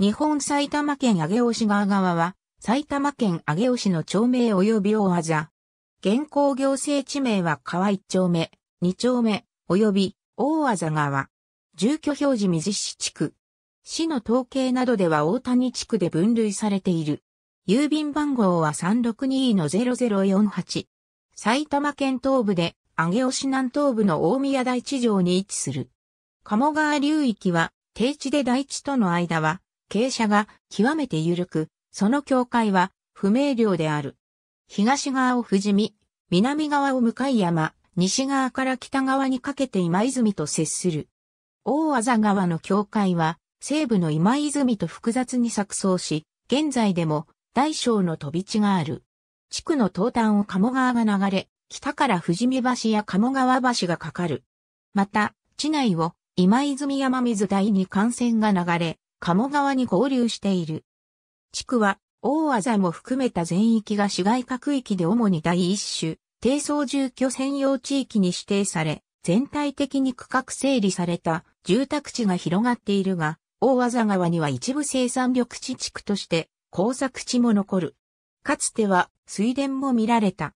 日本埼玉県上尾市側側は、埼玉県上尾市の町名及び大技。現行行政地名は川一丁目、二丁目、及び大技川。住居表示水市地区。市の統計などでは大谷地区で分類されている。郵便番号は362-0048。埼玉県東部で、上尾市南東部の大宮台地上に位置する。鴨川流域は、低地で台地との間は、傾斜が極めて緩く、その境界は不明瞭である。東側を富士見、南側を向山、西側から北側にかけて今泉と接する。大和川の境界は、西部の今泉と複雑に錯綜し、現在でも大小の飛び地がある。地区の東端を鴨川が流れ、北から富士見橋や鴨川橋がかかる。また、地内を今泉山水台に幹線が流れ、鴨川に合流している。地区は、大あざも含めた全域が市街各域で主に第一種、低層住居専用地域に指定され、全体的に区画整理された住宅地が広がっているが、大あざ川には一部生産緑地地区として工作地も残る。かつては水田も見られた。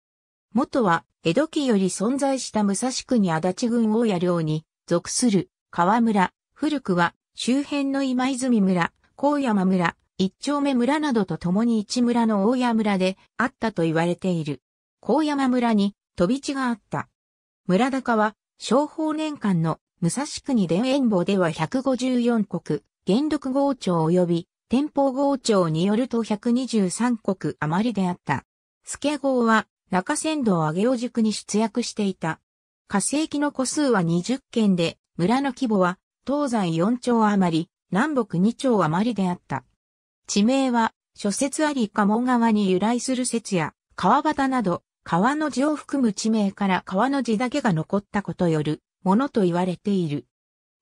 元は江戸期より存在した武蔵区に足立郡大谷領に属する川村、古くは周辺の今泉村、高山村、一丁目村などと共に一村の大谷村であったと言われている。高山村に飛び地があった。村高は、商法年間の武蔵国田園坊では154国、元禄号庁及び天保号庁によると123国余りであった。助号は中山道上尾塾に出役していた。星期の個数は20件で、村の規模は東西4丁余り、南北2丁余りであった。地名は、諸説あり鴨川に由来する説や、川端など、川の字を含む地名から川の字だけが残ったことよる、ものと言われている。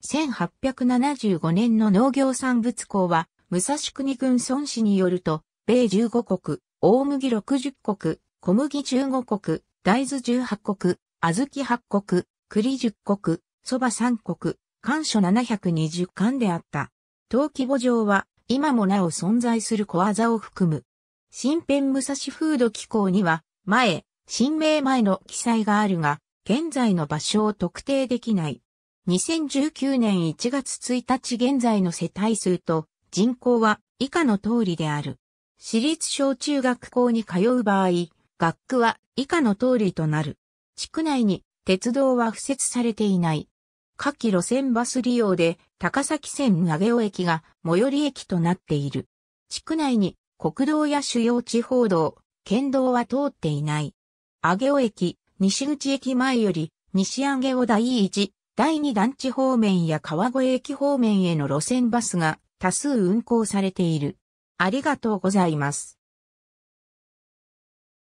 1875年の農業産物港は、武蔵国軍孫氏によると、米15国、大麦60国、小麦15国、大豆18国、小豆8国、栗10国、蕎麦3国、関所720巻であった。登記簿上は、今もなお存在する小技を含む。新編武蔵風土機構には、前、新名前の記載があるが、現在の場所を特定できない。2019年1月1日現在の世帯数と人口は以下の通りである。私立小中学校に通う場合、学区は以下の通りとなる。地区内に鉄道は付設されていない。夏季路線バス利用で高崎線上尾駅が最寄り駅となっている。地区内に国道や主要地方道、県道は通っていない。上尾駅、西口駅前より西上尾第1、第2団地方面や川越駅方面への路線バスが多数運行されている。ありがとうございます。